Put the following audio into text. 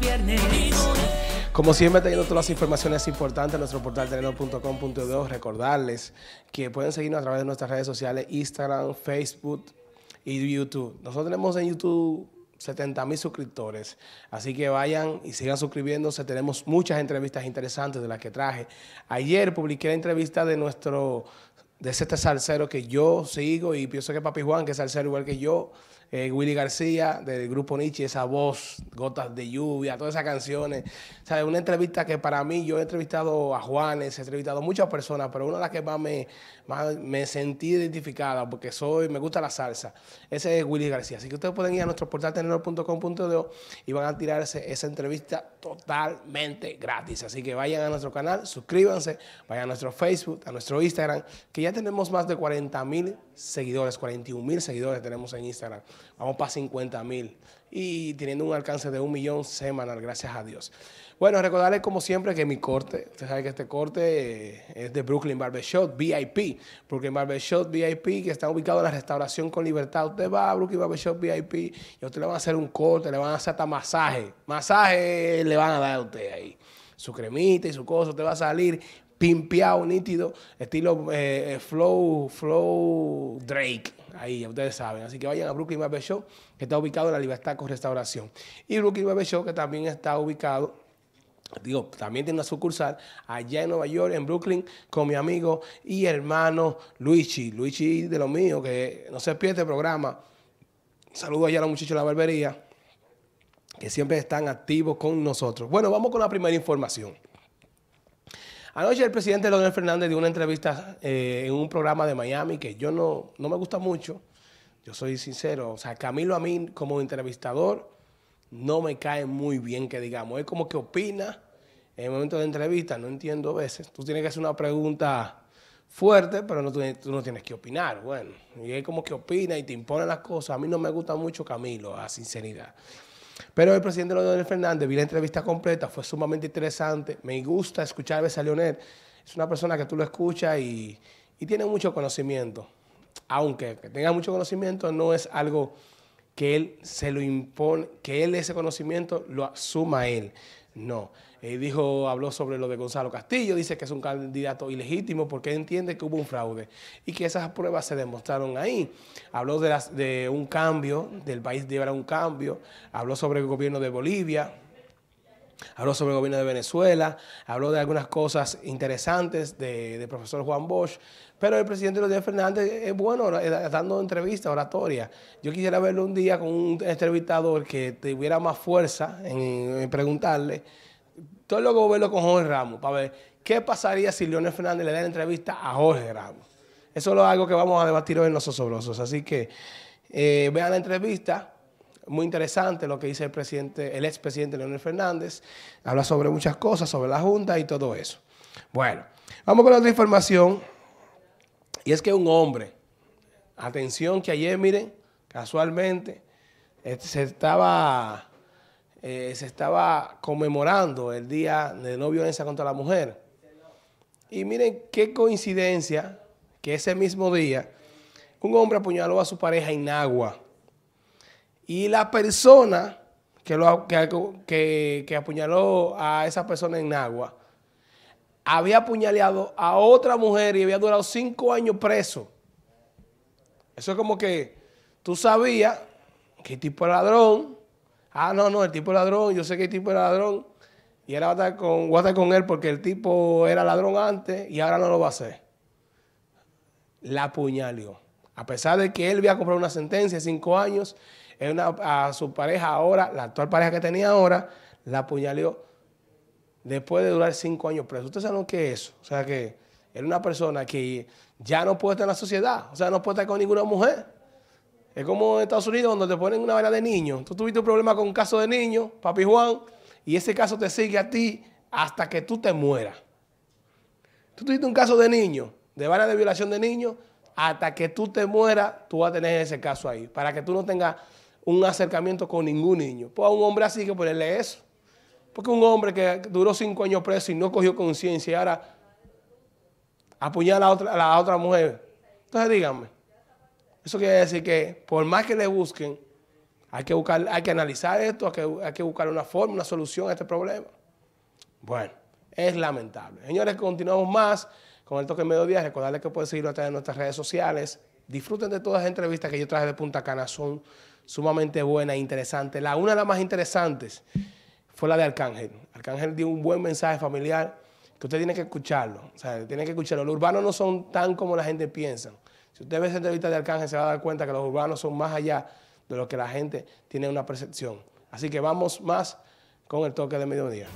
viernes. Como siempre, teniendo todas las informaciones importantes en nuestro portal telenor.com.de, recordarles que pueden seguirnos a través de nuestras redes sociales, Instagram, Facebook y YouTube. Nosotros tenemos en YouTube 70 mil suscriptores, así que vayan y sigan suscribiéndose. Tenemos muchas entrevistas interesantes de las que traje. Ayer publiqué la entrevista de nuestro de ese este salsero que yo sigo y pienso que Papi Juan, que es salsero igual que yo, eh, Willy García del grupo Nietzsche, esa voz, Gotas de Lluvia, todas esas canciones. O sea, una entrevista que para mí, yo he entrevistado a Juanes, he entrevistado a muchas personas, pero una de las que más me, me sentí identificada, porque soy, me gusta la salsa, ese es Willy García. Así que ustedes pueden ir a nuestro portal tenero.com.do y van a tirarse esa entrevista totalmente gratis. Así que vayan a nuestro canal, suscríbanse, vayan a nuestro Facebook, a nuestro Instagram, que ya tenemos más de 40 mil seguidores, 41 mil seguidores tenemos en Instagram. Vamos para 50 mil y teniendo un alcance de un millón semanal, gracias a Dios. Bueno, recordarles como siempre que mi corte, ustedes saben que este corte eh, es de Brooklyn Barbershop VIP, Brooklyn Barbershop VIP que está ubicado en la restauración con libertad. Usted va a Brooklyn Barbershop VIP y a usted le van a hacer un corte, le van a hacer hasta masaje. Masaje le van a dar a usted ahí su cremita y su cosa, te va a salir pimpeado, nítido, estilo eh, eh, flow, flow Drake. Ahí, ustedes saben. Así que vayan a Brooklyn Barber Show, que está ubicado en la Libertad con Restauración. Y Brooklyn Barber Show, que también está ubicado digo, también tiene una sucursal allá en Nueva York, en Brooklyn, con mi amigo y hermano Luigi. Luigi de los míos, que no se pierde este el programa. Saludos allá a los muchachos de la barbería que siempre están activos con nosotros. Bueno, vamos con la primera información. Anoche el presidente Leonel Fernández dio una entrevista eh, en un programa de Miami que yo no, no me gusta mucho, yo soy sincero, o sea, Camilo a mí como entrevistador no me cae muy bien que digamos, es como que opina en el momento de entrevista, no entiendo a veces, tú tienes que hacer una pregunta fuerte, pero no, tú, no tienes que opinar. Bueno, y él como que opina y te impone las cosas. A mí no me gusta mucho Camilo, a sinceridad. Pero el presidente Leonel Fernández, vi la entrevista completa, fue sumamente interesante. Me gusta escuchar a veces a Leonel. Es una persona que tú lo escuchas y, tiene mucho conocimiento. Aunque tenga mucho conocimiento, no es algo que él se lo impone, que él ese conocimiento lo asuma a él. No. él eh, dijo, habló sobre lo de Gonzalo Castillo, dice que es un candidato ilegítimo porque entiende que hubo un fraude y que esas pruebas se demostraron ahí. Habló de, las, de un cambio, del país llevará un cambio, habló sobre el gobierno de Bolivia, habló sobre el gobierno de Venezuela, habló de algunas cosas interesantes del de profesor Juan Bosch, pero el presidente Luis Fernández es bueno eh, dando entrevistas, oratoria. Yo quisiera verlo un día con un entrevistador que tuviera más fuerza en, preguntarle. Todo luego verlo con Jorge Ramos para ver qué pasaría si Leonel Fernández le da la entrevista a Jorge Ramos. Eso es algo que vamos a debatir hoy en Los Osobrosos. Así que eh, vean la entrevista muy interesante lo que dice el presidente, el expresidente Leonel Fernández. Habla sobre muchas cosas, sobre la Junta y todo eso. Bueno, vamos con otra información. Y es que un hombre, atención que ayer, miren, casualmente, este, se estaba, eh, se estaba conmemorando el Día de No Violencia contra la Mujer. Y miren qué coincidencia que ese mismo día un hombre apuñaló a su pareja en Agua, y la persona que, lo, que, apuñaló a esa persona en agua había apuñaleado a otra mujer y había durado cinco años preso. Eso es como que tú sabías que el tipo era ladrón. Ah, no, no, el tipo era ladrón. Yo sé que el tipo era ladrón. Y era estar con, él porque el tipo era ladrón antes y ahora no lo va a hacer. La apuñaleó. A pesar de que él había comprado una sentencia de cinco años a su pareja ahora, la actual pareja que tenía ahora, la apuñaleó después de durar cinco años preso. ¿Ustedes saben lo que es eso? O sea que era una persona que ya no puede estar en la sociedad, o sea, no puede estar con ninguna mujer. Es como en Estados Unidos donde te ponen una vara de niño. Tú tuviste un problema con un caso de niño, papi Juan, y ese caso te sigue a ti hasta que tú te mueras. Tú tuviste un caso de niño, de vara de violación de niño, hasta que tú te mueras, tú vas a tener ese caso ahí, para que tú no tengas un acercamiento con ningún niño. Pues a un hombre así que ponerle eso. Porque un hombre que duró cinco años preso y no cogió conciencia y ahora apuñala a, la otra mujer. Entonces díganme, eso quiere decir que por más que le busquen, hay que, buscar, hay que analizar esto, hay que, buscar una forma, una solución a este problema. Bueno, es lamentable. Señores, continuamos más con el toque de mediodía. Recordarles que pueden seguirnos a través de nuestras redes sociales. Disfruten de todas las entrevistas que yo traje de Punta Cana. Son sumamente buena e interesante. La, una de las más interesantes fue la de Arcángel. Arcángel dio un buen mensaje familiar que usted tiene que escucharlo. O sea, tiene que escucharlo. Los urbanos no son tan como la gente piensa. Si usted ve esa entrevista de Arcángel, se va a dar cuenta que los urbanos son más allá de lo que la gente tiene una percepción. Así que vamos más con el toque de mediodía.